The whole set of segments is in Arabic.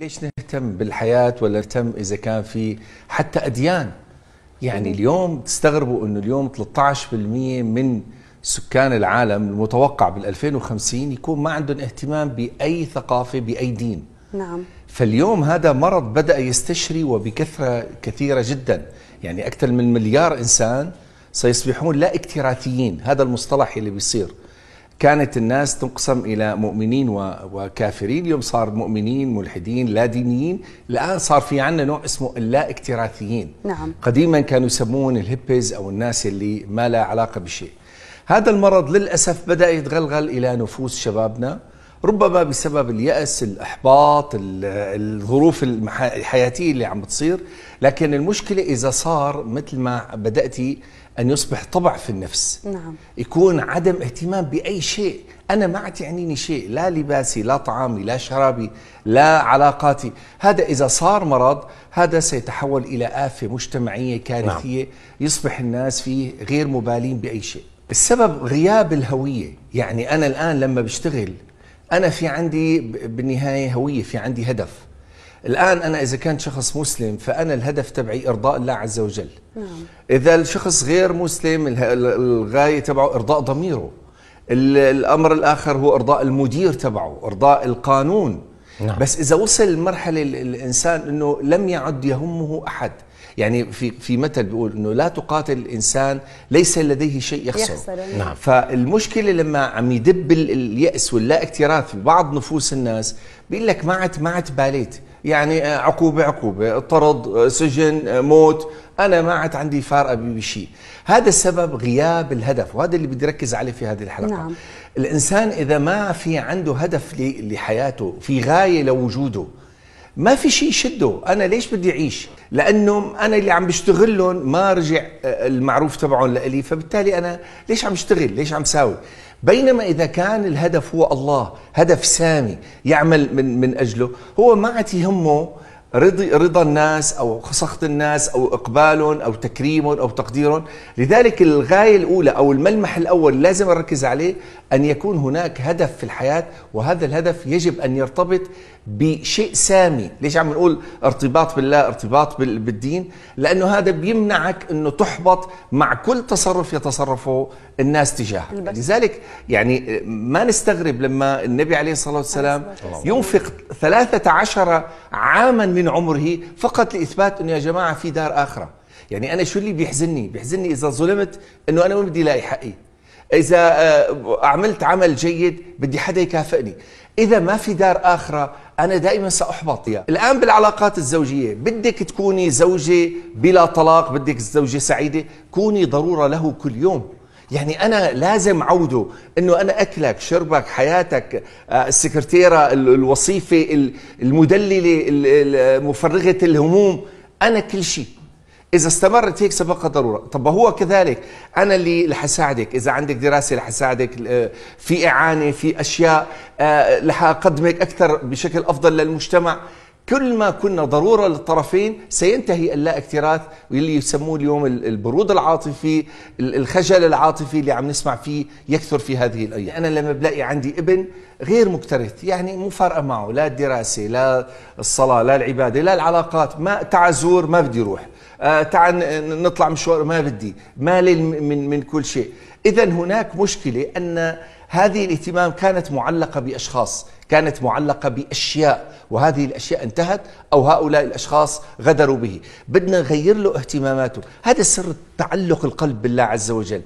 ليش نهتم بالحياة ولا نهتم إذا كان في حتى أديان يعني اليوم تستغربوا أنه اليوم 13% من سكان العالم المتوقع بال2050 يكون ما عندهم اهتمام بأي ثقافة بأي دين نعم فاليوم هذا مرض بدأ يستشري وبكثرة كثيرة جدا يعني أكثر من مليار إنسان سيصبحون لا اكتراثيين هذا المصطلح اللي بيصير كانت الناس تنقسم الى مؤمنين وكافرين اليوم صار مؤمنين ملحدين لا دينيين الان صار في عندنا نوع اسمه اللا اكتراثيين نعم. قديما كانوا يسمون الهبز او الناس اللي ما لها علاقه بشيء هذا المرض للاسف بدا يتغلغل الى نفوس شبابنا ربما بسبب اليأس الإحباط الظروف الحياتية اللي عم بتصير لكن المشكلة إذا صار مثل ما بدأتي أن يصبح طبع في النفس نعم. يكون عدم اهتمام بأي شيء أنا ما يعنيني شيء لا لباسي لا طعامي لا شرابي لا علاقاتي هذا إذا صار مرض هذا سيتحول إلى آفة مجتمعية كارثية نعم. يصبح الناس فيه غير مبالين بأي شيء السبب غياب الهوية يعني أنا الآن لما بشتغل انا في عندي بالنهايه هويه في عندي هدف الان انا اذا كنت شخص مسلم فانا الهدف تبعي ارضاء الله عز وجل نعم. اذا الشخص غير مسلم الغايه تبعه ارضاء ضميره الامر الاخر هو ارضاء المدير تبعه ارضاء القانون نعم. بس اذا وصل لمرحله الانسان انه لم يعد يهمه احد يعني في في مثل بيقول انه لا تقاتل الانسان ليس لديه شيء يخسره يخسر نعم. نعم فالمشكله لما عم يدب الياس واللا اكتراث في بعض نفوس الناس بيقول لك ما ما عاد باليت يعني آه، عقوبه عقوبه طرد آه، سجن آه، موت انا ما عاد عندي فارقه بشيء هذا السبب غياب الهدف وهذا اللي بدي ركز عليه في هذه الحلقه نعم. الانسان اذا ما في عنده هدف لحياته في غايه لوجوده لو ما في شيء يشده انا ليش بدي اعيش لانه انا اللي عم بشتغلهم ما رجع آه، المعروف تبعهم لإلي فبالتالي انا ليش عم اشتغل ليش عم ساوي بينما اذا كان الهدف هو الله هدف سامي يعمل من من اجله هو ما عاد يهمه رضي رضا الناس او سخط الناس او اقبالهم او تكريمهم او تقديرهم لذلك الغايه الاولى او الملمح الاول لازم نركز عليه ان يكون هناك هدف في الحياه وهذا الهدف يجب ان يرتبط بشيء سامي ليش عم نقول ارتباط بالله ارتباط بالدين لانه هذا بيمنعك انه تحبط مع كل تصرف يتصرفه الناس تجاهك لذلك يعني ما نستغرب لما النبي عليه الصلاه والسلام ينفق 13 عاما من عمره فقط لاثبات انه يا جماعه في دار اخره يعني انا شو اللي بيحزنني بيحزنني اذا ظلمت انه انا ما بدي الاقي حقي اذا آه، عملت عمل جيد بدي حدا يكافئني اذا ما في دار اخره انا دائما ساحبط يعني. الان بالعلاقات الزوجيه بدك تكوني زوجه بلا طلاق بدك زوجه سعيده كوني ضروره له كل يوم يعني انا لازم عوده انه انا اكلك شربك حياتك آه، السكرتيره الوصيفه المدلله مفرغه الهموم انا كل شيء اذا استمرت هيك سبق ضروره طب هو كذلك انا اللي رح اساعدك اذا عندك دراسه رح اساعدك آه، في اعانه في اشياء آه، رح اقدمك اكثر بشكل افضل للمجتمع كل ما كنا ضرورة للطرفين سينتهي اللا اكتراث واللي يسموه اليوم البرود العاطفي الخجل العاطفي اللي عم نسمع فيه يكثر في هذه الأيام أنا لما بلاقي عندي ابن غير مكترث يعني مو فارقة معه لا الدراسة لا الصلاة لا العبادة لا العلاقات ما تعزور ما بدي روح آه تعال نطلع مشوار ما بدي مالل من, من كل شيء إذا هناك مشكلة أن هذه الاهتمام كانت معلقة بأشخاص كانت معلقة بأشياء وهذه الأشياء انتهت أو هؤلاء الأشخاص غدروا به بدنا نغير له اهتماماته هذا سر تعلق القلب بالله عز وجل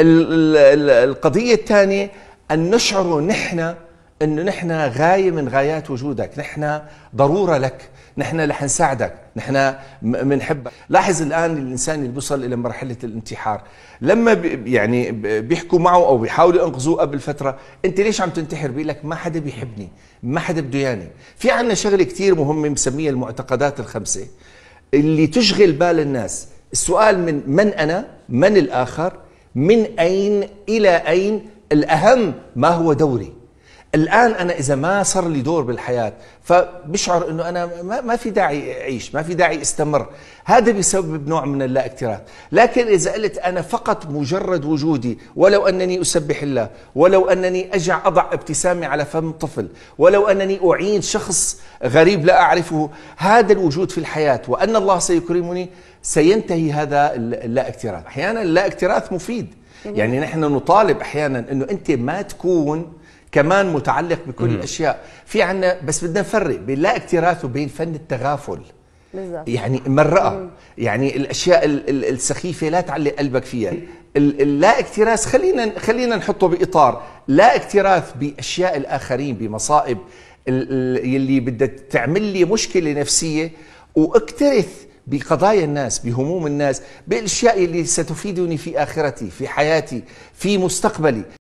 القضية الثانية أن نشعر نحن انه نحن غايه من غايات وجودك، نحن ضروره لك، نحن رح نساعدك، نحن بنحبك، لاحظ الان الانسان اللي بيوصل الى مرحله الانتحار، لما بي يعني بيحكوا معه او بيحاولوا ينقذوه قبل فتره، انت ليش عم تنتحر؟ بيقول لك ما حدا بيحبني، ما حدا بده ياني، في عندنا شغله كثير مهمه بنسميها المعتقدات الخمسه اللي تشغل بال الناس، السؤال من من انا؟ من الاخر؟ من اين؟ الى اين؟ الاهم ما هو دوري؟ الان انا اذا ما صار لي دور بالحياه فبشعر انه انا ما في داعي اعيش ما في داعي استمر هذا بيسبب نوع من اللا اكتراث لكن اذا قلت انا فقط مجرد وجودي ولو انني اسبح الله ولو انني اجع اضع ابتسامه على فم طفل ولو انني اعين شخص غريب لا اعرفه هذا الوجود في الحياه وان الله سيكرمني سينتهي هذا اللا اكتراث احيانا اللا اكتراث مفيد يعني نحن نطالب احيانا انه انت ما تكون كمان متعلق بكل مم. الاشياء في عنا بس بدنا نفرق بين لا اكتراث وبين فن التغافل بالزبط. يعني مرأة يعني الاشياء السخيفه لا تعلق قلبك فيها لا اكتراث خلينا خلينا نحطه باطار لا اكتراث باشياء الاخرين بمصائب اللي بدها تعمل لي مشكله نفسيه واكترث بقضايا الناس بهموم الناس بالاشياء اللي ستفيدني في اخرتي في حياتي في مستقبلي